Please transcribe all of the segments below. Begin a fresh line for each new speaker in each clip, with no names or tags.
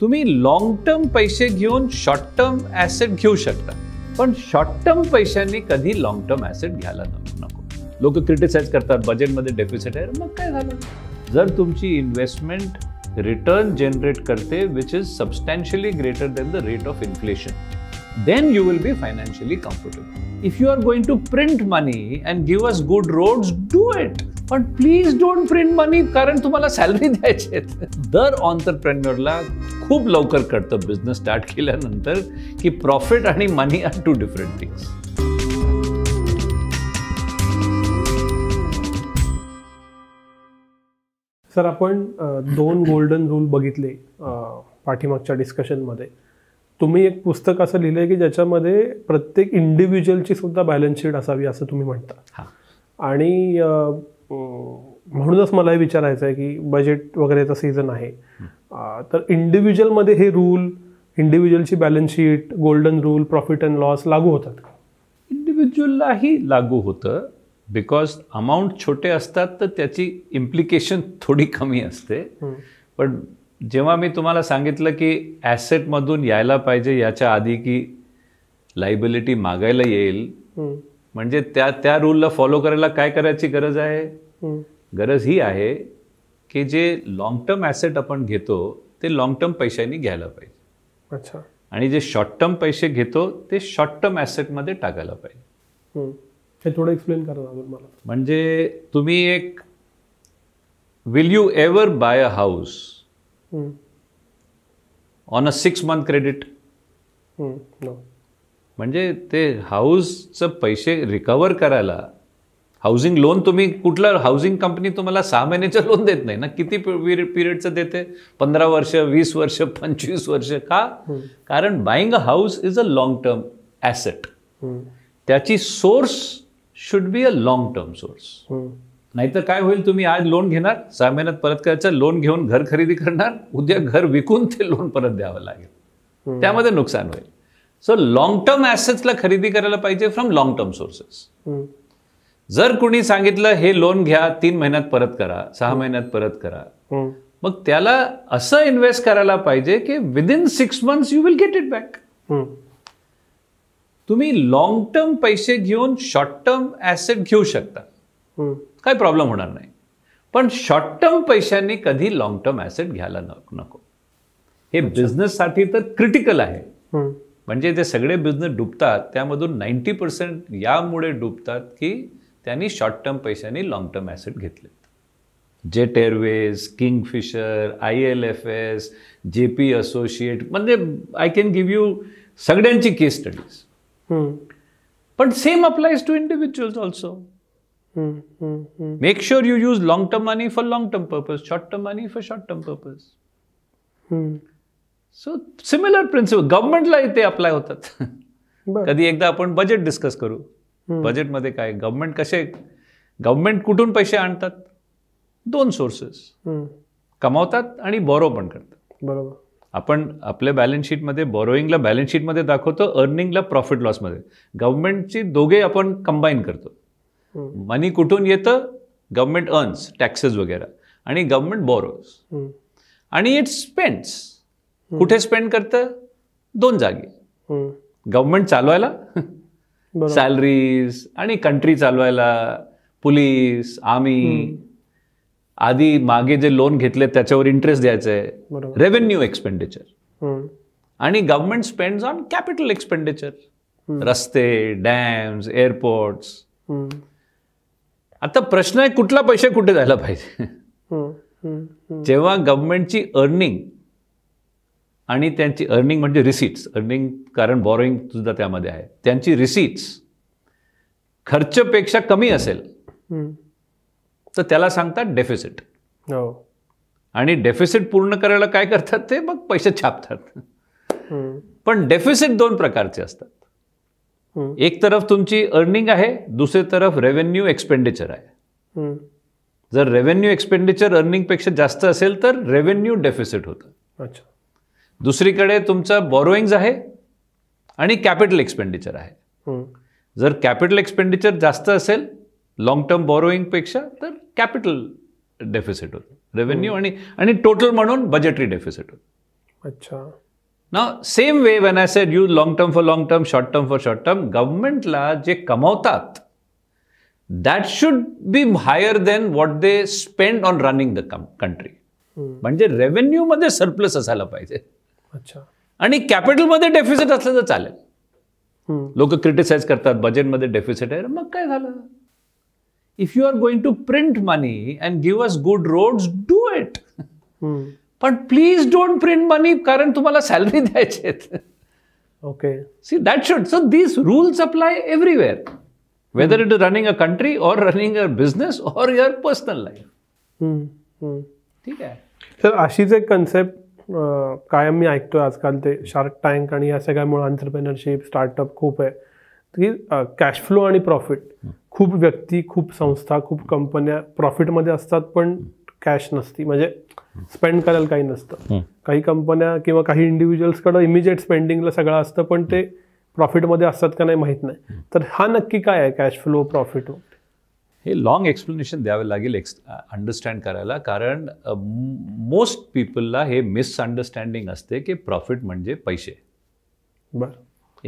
तुम्ही long term पैसे घेऊन शॉर्ट टर्म ॲसेट घेऊ शकता पण शॉर्ट टर्म पैशांनी कधी लॉंग टर्म ॲसेट घ्यायला नको लोक क्रिटिसाइज करतात बजेटमध्ये डेफिसिट आहे मग काय झालं जर तुमची इन्व्हेस्टमेंट रिटर्न जनरेट करते which is substantially greater than the rate of inflation then you will be financially comfortable if you are going to print money and give us good roads do it पण please don't print money कारण तुम्हाला salary द्यायची आहे दर ऑन्टरप्रेन्युअरला खूप लवकर कळतं business start केल्यानंतर की प्रॉफिट आणि money are two different things
sir आपण दोन गोल्डन रूल बघितले पाठीमागच्या डिस्कशनमध्ये तुम्ही एक पुस्तक असं लिहिलंय की ज्याच्यामध्ये प्रत्येक इंडिव्हिज्युअलची सुद्धा बॅलन्स शीट असावी असं तुम्ही म्हणता आणि म्हणूनच मला विचारायचं आहे की बजेट वगैरेचा सीझन आहे तर इंडिव्हिज्युअलमध्ये हे रूल इंडिव्हिज्युअलची balance sheet golden rule profit and
loss लागू होतात का इंडिव्हिज्युअललाही लागू होतं बिकॉज अमाऊंट छोटे असतात तर त्याची इम्प्लिकेशन थोडी कमी असते पण जेव्हा मी तुम्हाला सांगितलं की ॲसेटमधून यायला पाहिजे याच्या आधी की लायबिलिटी मागायला येईल म्हणजे त्या त्या रूलला फॉलो करायला काय करायची गरज आहे गरज ही आहे की जे लॉंग टर्म ॲसेट आपण घेतो ते लॉंग टर्म पैशांनी घ्यायला पाहिजे अच्छा आणि जे शॉर्ट टर्म पैसे घेतो ते शॉर्ट टर्म मध्ये टाकायला
पाहिजे थोडं एक्सप्लेन करा मला
म्हणजे तुम्ही एक will you ever buy a house on a six month credit म्हणजे ते हाऊसचं पैसे रिकवर करायला हाऊसिंग लोन तुम्ही कुठलं हाऊसिंग कंपनी तुम्हाला सहा महिन्याचं लोन देत नाही ना किती पिरियडचं देते पंधरा वर्ष वीस वर्ष पंचवीस वर्ष का कारण buying a house is a long term asset त्याची source should be a long term source नाहीतर काय होईल तुम्ही आज लोन घेणार सहा महिन्यात परत करायचं लोन घेऊन घर खरेदी करणार उद्या घर विकून ते लोन परत द्यावं लागेल त्यामध्ये नुकसान होईल सो लॉंग टर्म ॲसेट्सला खरेदी करायला पाहिजे फ्रॉम लॉंग टर्म सोर्सेस जर कुणी सांगितलं हे लोन घ्या तीन महिन्यात परत करा सहा महिन्यात परत करा मग त्याला असं इन्व्हेस्ट करायला पाहिजे की in six months you will get it back तुम्ही लॉंग टर्म पैसे घेऊन शॉर्ट टर्म ऍसेट घेऊ शकता काय प्रॉब्लेम होणार नाही पण शॉर्ट टर्म पैशांनी कधी लॉंग टर्म ऍसेट घ्यायला नको हे बिझनेससाठी तर क्रिटिकल आहे म्हणजे जे सगळे बिझनेस डुबतात त्यामधून नाईन्टी पर्सेंट यामुळे डुबतात की त्यांनी शॉर्ट टर्म पैशांनी लाँग टर्म ॲसेट घेतलेत Jet Airways Kingfisher I L F S J P associate म्हणजे आय कॅन गिव्ह यू सगळ्यांची केस स्टडीज पण same applies to individuals also make sure you use long term money for long term purpose short term money for short term purpose so similar principle गव्हर्नमेंटला ते apply होतात कधी एकदा आपण budget discuss करू बजेटमध्ये काय गव्हर्नमेंट कसे गव्हर्नमेंट कुठून पैसे आणतात दोन सोर्सेस कमावतात आणि बॉरो पण करतात बरोबर आपण आपल्या बॅलन्स शीटमध्ये बॉरोईंगला बॅलन्स शीटमध्ये दाखवतो अर्निंगला प्रॉफिट लॉसमध्ये गव्हर्नमेंटची दोघे आपण कंबाईन करतो मनी कुठून येतं गव्हर्नमेंट अर्न्स टॅक्सेस वगैरे आणि गव्हर्नमेंट बॉरोज आणि इट्स स्पेंड्स कुठे स्पेंड करतं दोन जागी गव्हर्नमेंट चालवायला सॅलरीज आणि कंट्री चालवायला पोलीस आर्मी आधी मागे जे लोन घेतले त्याच्यावर इंटरेस्ट द्यायचंय आहे रेव्हेन्यू एक्सपेंडिचर आणि government spend on capital expenditure रस्ते डॅम्स एअरपोर्ट्स आता प्रश्न आहे कुठला पैसे कुठे जायला पाहिजे जेव्हा गव्हर्नमेंटची अर्निंग आणि त्यांची अर्निंग म्हणजे रिसिट्स अर्निंग कारण सुद्धा त्यामध्ये आहे त्यांची रिसिट्स खर्चपेक्षा कमी असेल तर त्याला सांगतात डेफिसिट हो. आणि डेफिसिट पूर्ण करायला काय करतात ते मग पैसे छापतात पण डेफिसिट दोन प्रकारचे असतात एक तरफ तुमची अर्निंग आहे दुसरी तरफ रेव्हेन्यू एक्सपेंडिचर
आहे
जर रेव्हेन्यू एक्सपेंडिचर अर्निंगपेक्षा जास्त असेल तर रेव्हेन्यू डेफिसिट होतं अच्छा दुसरीकडे तुमचं बॉरोइंग आहे आणि कॅपिटल एक्सपेंडिचर आहे जर कॅपिटल एक्सपेंडिचर जास्त असेल लॉंग टर्म पेक्षा तर कॅपिटल डेफिसिट होतो रेव्हेन्यू आणि आणि टोटल म्हणून बजेटरी डेफिसिट
होतो अच्छा
ना same way when I said you long term for long term short term for short term गव्हर्नमेंटला जे कमावतात that should be higher than what they spend on running the country म्हणजे revenue मध्ये surplus असायला पाहिजे अच्छा आणि कॅपिटलमध्ये डेफिसिट असलं तर चालेल लोक क्रिटिसाइज करतात बजेटमध्ये डेफिसिट आहे मग काय झालं if you are going to print money and give us good roads do it पण प्लीज डोंट प्रिंट मनी कारण तुम्हाला सॅलरी द्यायची आहेत okay see that should so this rules apply everywhere whether it is running a country or running a business or your personal
life ठीक आहे sir अशीच एक concept कायम मी ऐकतोय आजकाल ते शार्क टँक आणि या सगळ्यामुळे आंतरप्रेनरशिप स्टार्टअप खूप आहे की कॅश फ्लो आणि प्रॉफिट खूप व्यक्ती खूप संस्था खूप कंपन्या प्रॉफिटमध्ये असतात पण कॅश नसती म्हणजे स्पेंड करायला काही नसतं काही कंपन्या किंवा काही इंडिव्हिज्युअल्सकडं इमिजिएट स्पेंडिंगला सगळं असतं पण ते प्रॉफिटमध्ये असतात
का नाही माहीत नाही तर हा नक्की काय आहे कॅश फ्लो प्रॉफिट हे लाँग एक्सप्लेनेशन द्यावं लागेल एक्स अंडरस्टँड करायला कारण मोस्ट पीपलला हे मिसअंडरस्टँडिंग असते की प्रॉफिट म्हणजे पैसे बर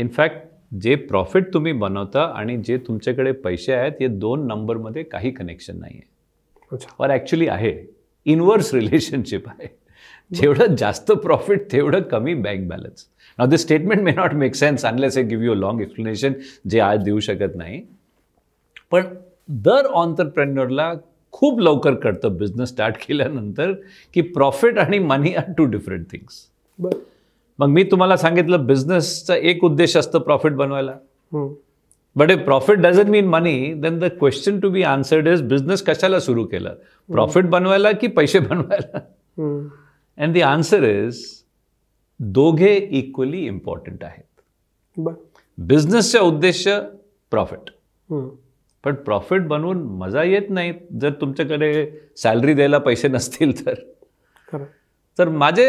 इनफॅक्ट जे प्रॉफिट तुम्ही बनवता आणि जे तुमच्याकडे पैसे आहेत हे दोन नंबरमध्ये काही कनेक्शन नाही आहे और ॲक्च्युली आहे इनवर्स रिलेशनशिप आहे जेवढं जास्त प्रॉफिट तेवढं कमी bank balance now the statement may not make sense unless a give you long explanation जे आज देऊ शकत नाही पण दर ऑन्टरप्रेन्युअरला खूप लवकर कळतं बिझनेस स्टार्ट केल्यानंतर की प्रॉफिट आणि money are two different things मग मी तुम्हाला सांगितलं बिझनेसचा एक उद्देश असतं प्रॉफिट बनवायला but a profit doesn't mean money then the question to be answered is business कशाला सुरू केलं प्रॉफिट बनवायला की पैसे बनवायला अँड द आन्सर इज दोघे इक्वली इम्पॉर्टंट आहेत बिझनेसचा उद्देश प्रॉफिट पण प्रॉफिट बनवून मजा येत नाही जर तुमच्याकडे सॅलरी द्यायला पैसे नसतील तर तर माझे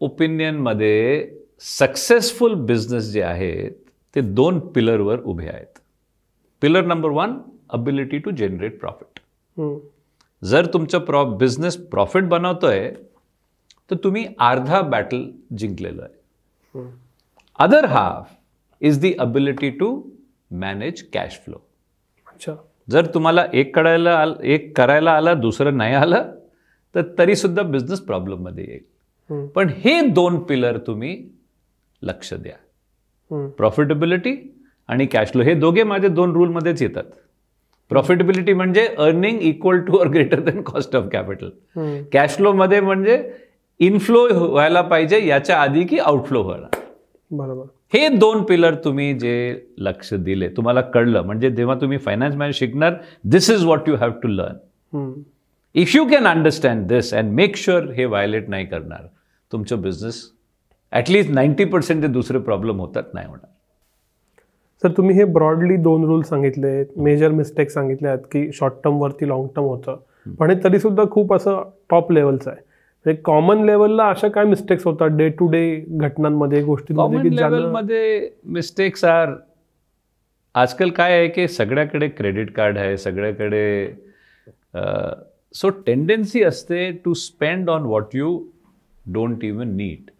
ओपिनियनमध्ये सक्सेसफुल बिझनेस जे आहेत ते दोन पिलरवर उभे आहेत pillar number one ability to generate profit जर तुमचा प्रॉ बिझनेस प्रॉफिट बनवतोय तर तुम्ही अर्धा बॅटल जिंकलेलं
आहे
other half is the ability to manage cash flow अच्छा जर तुम्हाला एक कळायला आल एक करायला आला दुसरं नाही आलं तर तरीसुद्धा बिझनेस प्रॉब्लेममध्ये येईल पण हे दोन पिलर तुम्ही लक्ष द्या प्रॉफिटेबिलिटी आणि कॅश फ्लो हे दोघे माझे दोन रूलमध्येच येतात प्रॉफिटेबिलिटी म्हणजे earning equal to or greater than cost of capital cash flow मध्ये म्हणजे इनफ्लो व्हायला पाहिजे याच्या आधी की आउटफ्लो व्हायला बरोबर हे दोन पिलर तुम्ही जे लक्ष दिले तुम्हाला कळलं म्हणजे जेव्हा तुम्ही फायनान्स मॅन शिकणार this is what you have to learn if you can understand this and make sure हे व्हायलेट नाही करणार तुमचं बिझनेस ॲटलिस्ट नाईन्टी पर्सेंट ते दुसरे प्रॉब्लेम होतात नाही होणार
सर तुम्ही हे ब्रॉडली दोन रूल सांगितले मेजर मिस्टेक सांगितले आहेत की शॉर्ट टर्मवरती लाँग टर्म होतं पण हे सुद्धा खूप असं टॉप लेवलचं आहे कॉमन म्हणजे लेवलला अशा काय मिस्टेक्स होतात डे टू डे घटनांमध्ये गोष्टींमध्ये लेवलमध्ये
मिस्टेक्स आर आजकाल काय आहे की सगळ्याकडे क्रेडिट कार्ड आहे सगळ्याकडे सो टेंडन्सी असते to spend on what you don't even need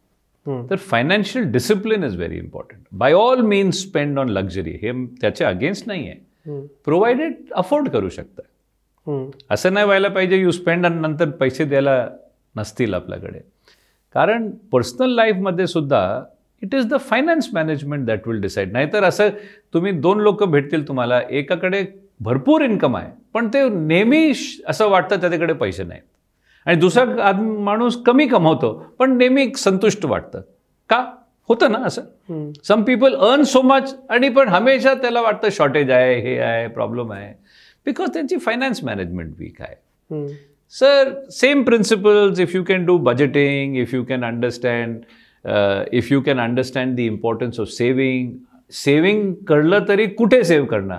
तर financial discipline is very important by all means spend on luxury हे त्याच्या अगेन्स्ट नाही आहे प्रोव्हाइडेड अफोर्ड करू शकता असं नाही व्हायला पाहिजे यू स्पेंड आणि नंतर पैसे द्यायला नसतील आपल्याकडे कारण पर्सनल लाईफमध्ये सुद्धा it is the finance management that will decide नाहीतर असं तुम्ही दोन लोक भेटतील तुम्हाला एकाकडे भरपूर इन्कम आहे पण ते नेहमी असं वाटतं त्याच्याकडे पैसे नाहीत आणि दुसरा आदमी माणूस कमी कमावतो पण नेहमी संतुष्ट वाटतं का होतं ना असं some people earn so much आणि पण हमेशा त्याला वाटतं शॉर्टेज आहे हे आहे प्रॉब्लेम आहे बिकॉज त्यांची फायनान्स मॅनेजमेंट वीक आहे Sir, same principles. If you can do budgeting, if you can understand, uh, if you can understand the importance of saving, saving karla thari kute save karna.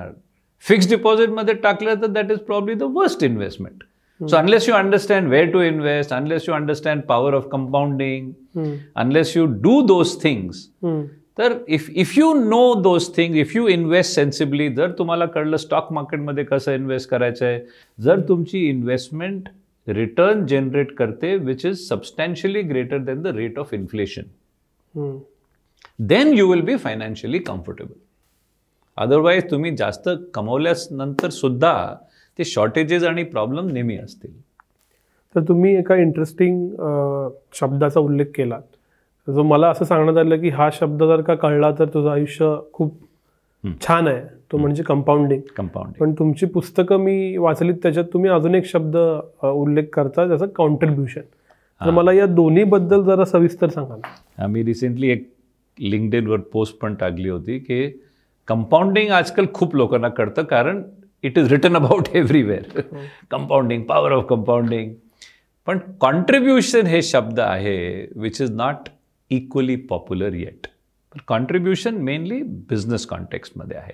Fixed deposit mother takla that is probably the worst investment. Hmm. So unless you understand where to invest, unless you understand power of compounding, hmm. unless you do those things, hmm. if, if you know those things, if you invest sensibly, जर तुम्हाला कळलं stock market मध्ये कसं invest करायचं आहे, जर तुमची investment return generate करते which is substantially greater than the rate of inflation then you will be financially comfortable otherwise तुम्ही जास्त कमवल्यानंतर सुद्धा ते शॉर्टेजेस आणि प्रॉब्लेम नेहमी असतील
तर तुम्ही एका इंटरेस्टिंग शब्दाचा उल्लेख केला जो मला असं सांगण्यात आलं की हा शब्द जर का कळला तर तुझं आयुष्य खूप छान आहे तो म्हणजे कंपाऊंडिंग कंपाऊंडिंग पण तुमची पुस्तकं मी वाचलीत त्याच्यात तुम्ही अजून एक शब्द उल्लेख करता जसं कॉन्ट्रीब्युशन तर मला या दोन्हीबद्दल जरा
सविस्तर सांगा आम्ही मी रिसेंटली एक इनवर पोस्ट पण टाकली होती की कंपाऊंडिंग आजकाल खूप लोकांना कळतं कारण it is written about everywhere compounding power of compounding पण कॉन्ट्रीब्युशन हे शब्द आहे which is not equally popular yet पण कॉन्ट्रीब्युशन मेनली बिझनेस कॉन्टेक्स्टमध्ये आहे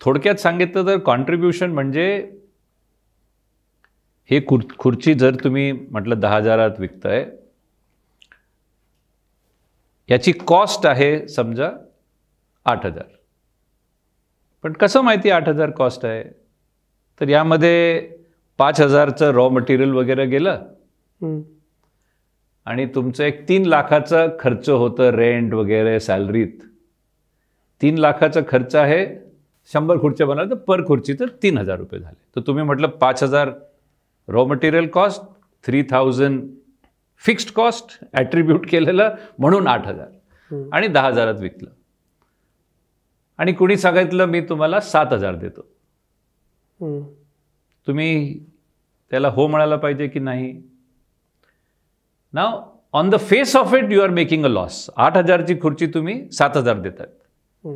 थोडक्यात सांगितलं तर कॉन्ट्रीब्युशन म्हणजे हे खुर्ची जर तुम्ही म्हटलं दहा हजारात विकताय याची कॉस्ट आहे समजा आठ हजार पण कसं माहिती आठ हजार कॉस्ट आहे तर यामध्ये पाच हजारचं रॉ मटेरियल वगैरे गेलं आणि तुमचं एक तीन लाखाचा खर्च होतं रेंट वगैरे सॅलरीत तीन लाखाचा खर्च आहे शंभर खुर्च्या बनवलं तर पर खुर्ची तर तीन हजार रुपये झाले तर तुम्ही म्हटलं पाच हजार raw material cost three thousand fixed cost attribute केलेलं म्हणून आठ हजार आणि दहा हजारात विकलं आणि कुणी सांगितलं मी तुम्हाला सात हजार देतो तुम्ही त्याला हो म्हणायला पाहिजे की नाही ना on the face of it you are making a loss आठ हजारची खुर्ची तुम्ही सात हजार देतात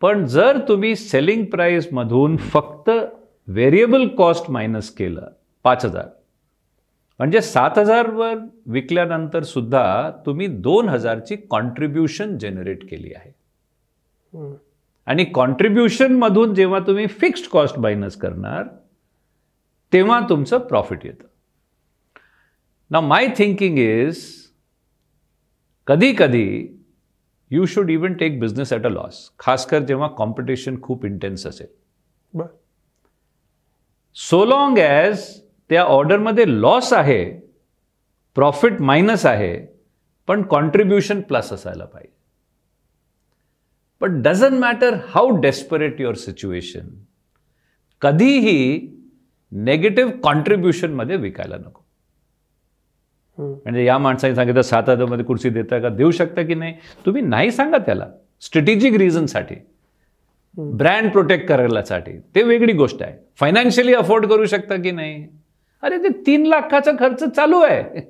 पण जर तुम्ही सेलिंग प्राईसमधून फक्त व्हेरिएबल कॉस्ट मायनस केलं पाच हजार म्हणजे सात हजारवर विकल्यानंतर सुद्धा तुम्ही दोन हजारची कॉन्ट्रीब्युशन जनरेट केली आहे आणि कॉन्ट्रीब्युशनमधून जेव्हा तुम्ही फिक्स्ड कॉस्ट मायनस करणार तेव्हा तुमचं प्रॉफिट येतं ना माय थिंकिंग इज कधी कधी you should even take business at a loss खासकर जेव्हा कॉम्पिटिशन खूप इंटेन्स असेल बर सो एज ॲज त्या ऑर्डरमध्ये लॉस आहे प्रॉफिट मायनस आहे पण कॉन्ट्रीब्युशन प्लस असायला पाहिजे but doesn't matter how desperate your situation कधीही नेगेटिव्ह कॉन्ट्रीब्युशनमध्ये विकायला नको म्हणजे या माणसाने सांगितलं सात हजारमध्ये कुर्सी देता का देऊ शकता की नाही तुम्ही नाही सांगा त्याला स्ट्रॅटेजिक रिझनसाठी ब्रँड प्रोटेक्ट करायलासाठी ते वेगळी गोष्ट आहे फायनान्शियली अफोर्ड करू शकता की नाही अरे ते तीन लाखाचा खर्च चालू आहे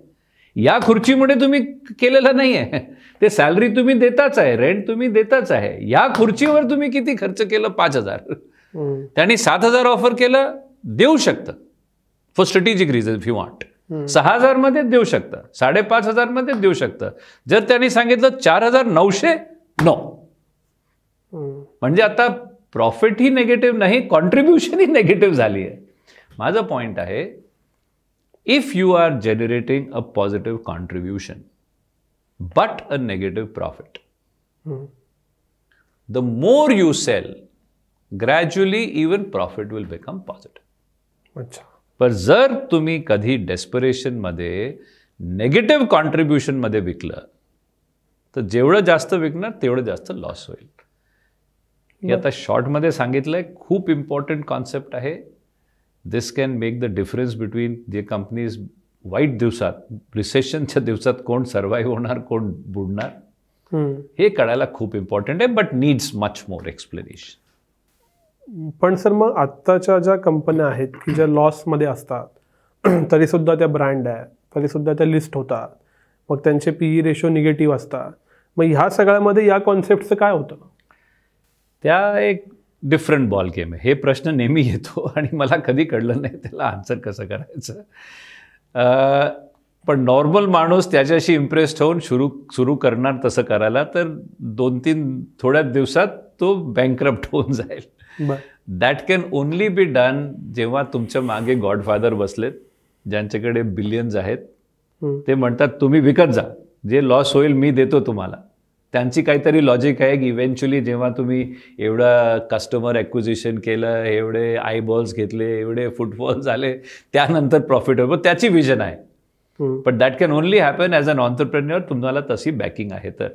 या खुर्चीमुळे तुम्ही केलेला नाही आहे ते सॅलरी तुम्ही देताच आहे रेंट तुम्ही देताच आहे या खुर्चीवर तुम्ही किती खर्च केलं पाच हजार त्यांनी सात हजार ऑफर केलं देऊ शकतं for strategic reason if you want सहा हजार मध्ये देऊ शकतं साडेपाच हजार मध्ये देऊ शकतं जर त्यांनी सांगितलं चार हजार नऊशे नऊ म्हणजे आता प्रॉफिट ही निगेटिव्ह नाही कॉन्ट्रीब्युशन ही निगेटिव्ह झाली आहे माझा पॉइंट आहे if you are generating a positive contribution but a negative profit the more you sell gradually even profit will become positive अच्छा पण जर तुम्ही कधी डेस्परेशनमध्ये नेगेटिव्ह कॉन्ट्रीब्युशनमध्ये विकलं तर जेवढं जास्त विकणार तेवढं जास्त लॉस होईल हे आता शॉर्टमध्ये सांगितलं आहे खूप इम्पॉर्टंट कॉन्सेप्ट आहे this can make the difference between जे कंपनीज वाईट दिवसात रिसेशनच्या दिवसात कोण सर्वाईव्ह होणार कोण बुडणार हे कळायला खूप इम्पॉर्टंट आहे but needs much more explanation
पण सर मग आत्ताच्या ज्या कंपन्या आहेत की ज्या लॉसमध्ये असतात तरीसुद्धा त्या ब्रँड आहेत तरीसुद्धा त्या लिस्ट होतात मग त्यांचे पी ई रेशो निगेटिव्ह असतात मग ह्या सगळ्यामध्ये या कॉन्सेप्टचं
काय होतं त्या एक डिफरंट बॉल गेम आहे हे प्रश्न नेहमी येतो आणि मला कधी कळलं नाही त्याला आन्सर कसं करायचं पण नॉर्मल माणूस त्याच्याशी इम्प्रेस्ड होऊन सुरू सुरू करणार तसं करायला तर दोन तीन थोड्याच दिवसात तो बँकरप्ट होऊन जाईल
that
can only be done जेव्हा तुमच्या मागे गॉडफादर बसलेत ज्यांच्याकडे बिलियन्स आहेत ते म्हणतात तुम्ही विकत जा जे लॉस होईल मी देतो तुम्हाला त्यांची काहीतरी लॉजिक आहे की इव्हेंच्युअली जेव्हा तुम्ही एवढा कस्टमर ॲक्विजिशन केलं एवढे आयबॉल्स घेतले एवढे फुटबॉल झाले त्यानंतर प्रॉफिट होईल त्याची विजन आहे पण that can only happen as an entrepreneur तुम्हाला तशी बॅकिंग आहे तर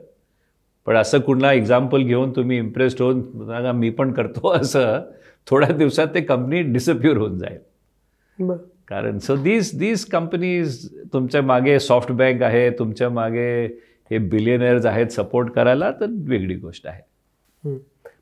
पण असं कुठला एक्झाम्पल घेऊन तुम्ही इम्प्रेस्ड होऊन मी पण करतो असं थोड्या दिवसात ते कंपनी डिसअप्युअर होऊन जाईल कारण सो दिस दिस कंपनीज तुमच्या मागे सॉफ्ट बँक आहे तुमच्या मागे हे बिलियनर्स आहेत सपोर्ट करायला तर वेगळी गोष्ट
आहे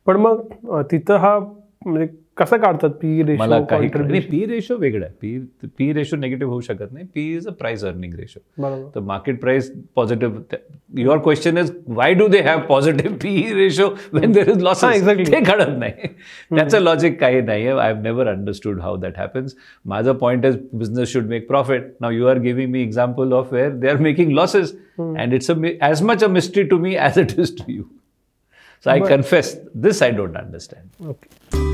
पण मग तिथं हा म्हणजे कसं काढतात पी रेशो मला काही नाही
पी रेशो वेगळा आहे पी पी रेशो निगेटिव्ह होऊ शकत नाही P is a price earning ratio तर market price positive your question is why do they have positive P ratio when there is loss ते कळत नाही त्याचं लॉजिक काही नाही आहे I have never understood how that happens माझा point is business should make profit now you are giving me example of where they are making losses and it's a as much a mystery to me as it is to you so I confess this I don't understand
okay